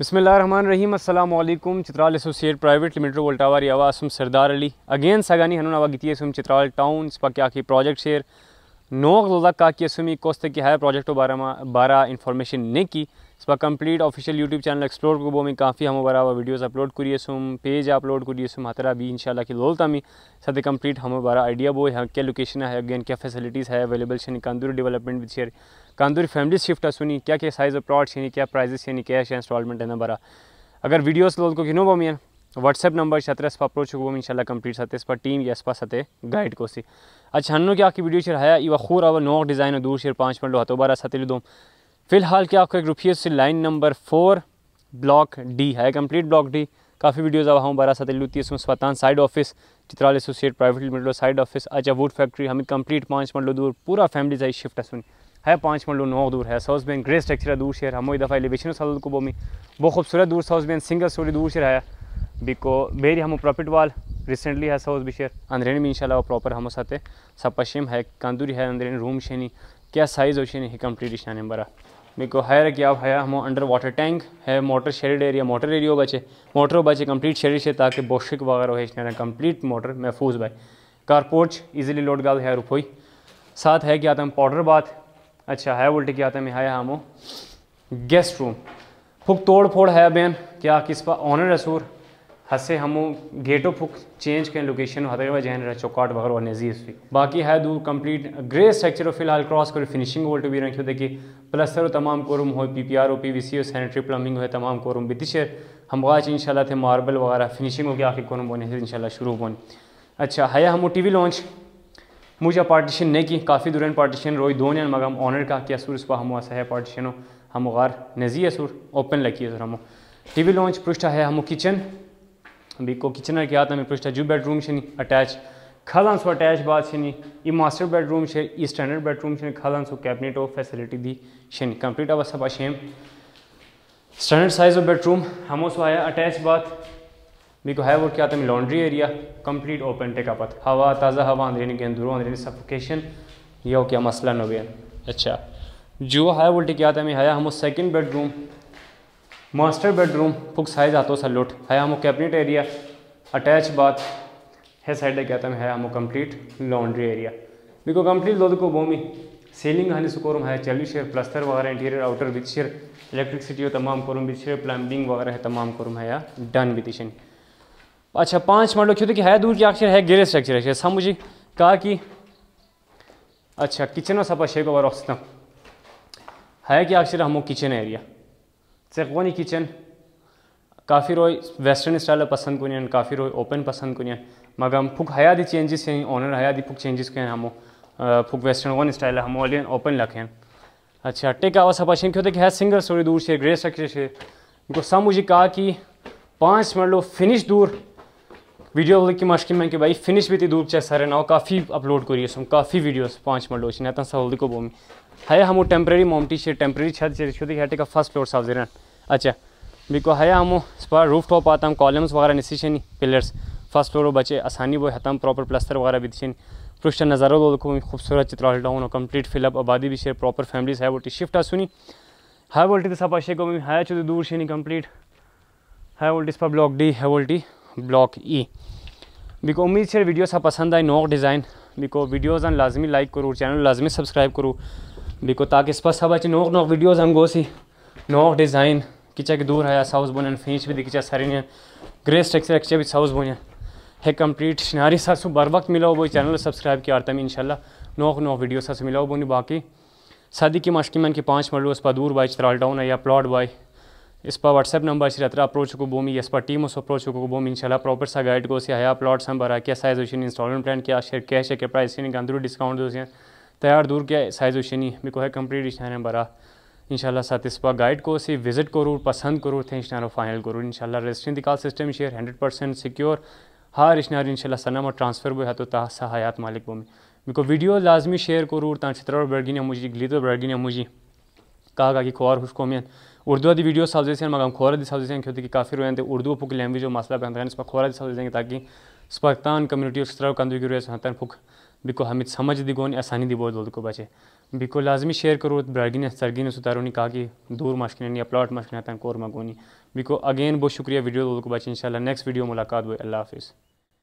बसमिल रहीम अल्लाम Chitral associate private limited वोल्टावारी रियावा असम सरदार अली अगेन सगानी हनुनावा गीती असम चित्राल टाउन स्पा क्या प्रोजेक्ट शेयर नोगलोदा का कि असमी कोस्ते की हर प्रोजेक्ट बारे में बारा इन्फॉर्मेशन ने की पर complete official YouTube channel explore को बो में काफ़ी हम बारा वीडियोस अपलोड करिए सुम पेज अपलोड करिए सुम हतरा भी इनशाला की लोलता मी सद कंप्लीट हम बारा आइडिया बो यहाँ क्या लोकेशन है अगेन क्या फैसिलिटीज़ है अवेलेबल छे कांदूरी डेवलपमेंट विच शेयर कांदूरी फैमिली शिफ्ट है सुनी क्या क्या साइज ऑफ प्लॉट यानी क्या प्राइजेस यानी कैश इंस्टॉलमेंट है ना बारा अगर वीडियोस लोल को किनो बो है नंबर अप्रोच ವಾಟ್ಸಪ್ ನಂಬರ್ ಶತರೆಸ್ಪ सत्य इस पर टीम यस ಟೀಮ್ सत्य गाइड को सी अच्छा हनु की आपकी वीडियो शेयर आया इवा खूर अवर नोक डिज़ाइन है दूर शेर पाँच मिनट तो लो हतोबारा सतिल दो फिलहाल क्या आपको एक रुपये से line number four block D है कंप्लीट ब्लॉक डी काफ़ी वीडियोज़ अब हम बारह सत्य लुती है इसमें स्वतान side office Chitral associate private limited side office अच्छा वुड फैक्ट्री हमें कंप्लीट पाँच मिनट लो दूर पूरा फैमिली जाए शिफ्ट है है पाँच मंडलो नौ दूर है साउस बैंक ग्रे स्ट्रक्चर दूर शेयर हम दफ़ा एलिवेशन साल को बोमी बहुत खूबसूरत दूर साउस बैंक सिंगल स्टोरी दूर शेयर है बिको बेरी हम प्रॉफिट वाल रिसेंटली है उस बिशेर अंद्रेन भी इनशाला प्रॉपर हम सब पश्चिम है कंदूरी है अंदर रूम शेनी क्या साइज हो शेनी कंप्लीट ने बरा मेको हायर क्या हया हम अंडर वाटर टैंक है motor shaded area motor area बचे मोटर बचे कंप्लीट शेडेड से ताकि बोशिक वगैरह हो इसने कंप्लीट मोटर महफूज भाई कारपोर्च ईजिली लोड गाल है रुपोई साथ है क्या हम पाउडर बात अच्छा है उल्टे क्या तम है हम गेस्ट रूम फुक तोड़ फोड़ है बेन क्या किस पर ऑनर रसूर हसे हम गेटो फुक चेंज के लोकेशन हतवा जैन रहा चौकाट वगैरह और नजीर सी बाकी है दूर कंप्लीट ग्रे स्ट्रक्चर फिलहाल क्रॉस कर फिनिशिंग वोल्ट तो भी रखियो देखिए प्लस्तर तमाम कोरम हो P P R O P V C sanitary plumbing हो तमाम कोरम बिदिशर हम वाच इंशाल्लाह थे मार्बल वगैरह फिनिशिंग हो गया आखिर कोरम बोने इनशाला शुरू बोने अच्छा है हम टी वी लॉन्च मुझे पार्टीशन नहीं की काफ़ी दूर पार्टीशन रोई दो ने हम ऑनर का कि सुर सुबह हम ऐसा है पार्टीशन हो हम गार नज़ी असूर ओपन लगी है हम टी वी लॉन्च पृष्ठा है हम किचन बीको किचन के आता में पृष्ठा जो बेडरूम से अटैच खालन सो अटैच बात से ये मास्टर बेडरूम से ये स्टैंडर्ड बेडरूम से खालन सो कैबिनेट और फैसिलिटी दी शनि कंप्लीट अवस्था सब same standard size of bedroom हमो सो आया अटैच बात बिको है वो क्या आता है लॉन्ड्री एरिया कंप्लीट ओपन टेका पथ हवा ताज़ा हवा अंदर के अंदरों अंदर सफोकेशन यह क्या मसला नो अच्छा जो हाई वोल्टेज क्या आता है हाया हम सेकंड बेडरूम मास्टर बेडरूम फुक्स हाय जातो सल्लूट है हमो कैबिनेट एरिया अटैच बाथ है साइड कहते हैं हमो कंप्लीट लॉन्ड्री एरिया बिको कंप्लीट लोद को भूमि सीलिंग हानि सुकोरूम है चली शेयर प्लस्तर वगैरह इंटीरियर आउटर विथ शेयर इलेक्ट्रिसिटी हो तमाम कोरूम विथ शेयर प्लम्बिंग वगैरह है तमाम कोरूम है या डन विदिशन अच्छा पाँच मंडल क्यों देखिए तो है दूर की अक्षर है गेरे स्ट्रक्चर है सब मुझे कहा कि अच्छा किचन और सपा शेक और ऑक्सम है कि अक्षर हमो किचन एरिया चेकवानी किचन काफ़ी रोज वेस्टर्न स्टाइल पसंद को काफ़ी रोज ओपन पसंद को मगर हम फुक दी चेंजेस हैं ओनर दी फुक चेंजेस के हम फुक वेस्टर्न वन स्टाइल हम ओलियन ओपन लखें अच्छा टेक आवा सब अच्छे क्यों देखिए सिंगल स्टोरी दूर से ग्रे स्ट्रक्चर से उनको सब मुझे कहा कि पाँच मान लो फिनिश दूर वीडियो की मुश्किल मैं कि भाई फिनिश बीती दूर चे सर ना काफ़ी अपलोड करिए काफ़ी वीडियोस पाँच मिनट लोच नेतन सहोल को बोमी हया हम टेम्प्रेरी मोमटी से टेम्प्रेरी छत से रिश्ते हेटे का फर्स्ट फ्लोर सब जेरन अच्छा बिको हाय हमो स्पार रूफ टॉप आता हम कॉलम्स वगैरह निशी पिलर्स फर्स्ट फ्लोर बचे आसानी वो हतम प्रॉपर प्लस्तर वगैरह भी दिशे पृष्ठ नज़ारा लोल को खूबसूरत चित्र डाउन और कंप्लीट फिलअप आबादी भी शेयर प्रॉपर फैमिलीज है वो शिफ्ट आ सुनी हाई वोल्टी तो सपा को हाया चुदी दूर नहीं कंप्लीट हाई वोल्टी पर ब्लॉक डी है वोल्टी ब्लॉक ई बिको उम्मीद से वीडियो सा पसंद आई नोक डिज़ाइन बिको वीडियोज़ अन लाजमी लाइक करूँ चैनल लाजमी सब्सक्राइब करूँ बिको ताकि इस पर सब अच्छे नोक नोक वीडियोज़ हम गोसी नोक डिज़ाइन किचा के दूर है साउस बोन फीच भी दिखा ने ग्रे स्ट्रक्चर एक्चर भी साउस बोन है कंप्लीट शनारी सा बर वक्त मिलाओ वो चैनल सब्सक्राइब किया तमी इनशाला नोक नोक वीडियो सा मिलाओ बोनी बाकी सदी की मशकी मन की पाँच मरलू उस पर दूर बाई चराल टाउन है या प्लॉट बाई इस पर नंबर से रहता अप्रोच को ಹತ್ರ इस पर टीम ಟೀಮ್ ಉಸ್ ಅಪ್ರೋಚ್ ಭೂಮಿ ಇನ್ಶಾಲ್ಲ प्रॉपर सा गाइड को से हया प्लॉट्स हम भरा क्या साइज उशिन इंस्टॉलमेंट प्लान क्या शेयर कैश क्या प्राइस इन गंदरू डिस्काउंट दोसियन तैयार दूर क्या साइज उशिनी मेरे को है कंप्लीट इशान भरा इंशाल्लाह साथ इस पर गाइड को से विजिट करो पसंद करो थे इशान फाइनल करूँ इंशाल्लाह रजिस्ट्रेशन दिकाल सिस्टम शेयर हंड्रेड परसेंट सिक्योर हर इशान इंशाल्लाह सनम और ट्रांसफर भी हाथों तह सा हयात मालिक भूमि मेरे को वीडियो लाजमी शेयर करो तान चित्र और बड़गिन मुझे गली तो बड़गिन मुझी तागाकि खवार हुस्कोमियन उर्दू आदि वीडियो सावजे मागा खोर दी सावजे क्योंकि काफ़ी रोयन थे उर्दू पुक लैंग्वेज मसला बहन इसमें खोर दी सावजे ताकि स्पाकिस्तान कम्युनिटी स्तर कंदू की रोयस हतन फुक बिको हमित समझ दिगोन आसानी दी बोल को बचे बिको लाजमी शेयर करो ब्रागिन सरगिन सुतारोनी कहा कि दूर मशकिन या प्लाट मशकिन तन कोर मगोनी बिको अगेन बहुत शुक्रिया वीडियो दोल को बचे इंशाल्लाह नेक्स्ट वीडियो मुलाकात हुई अल्लाह हाफिज़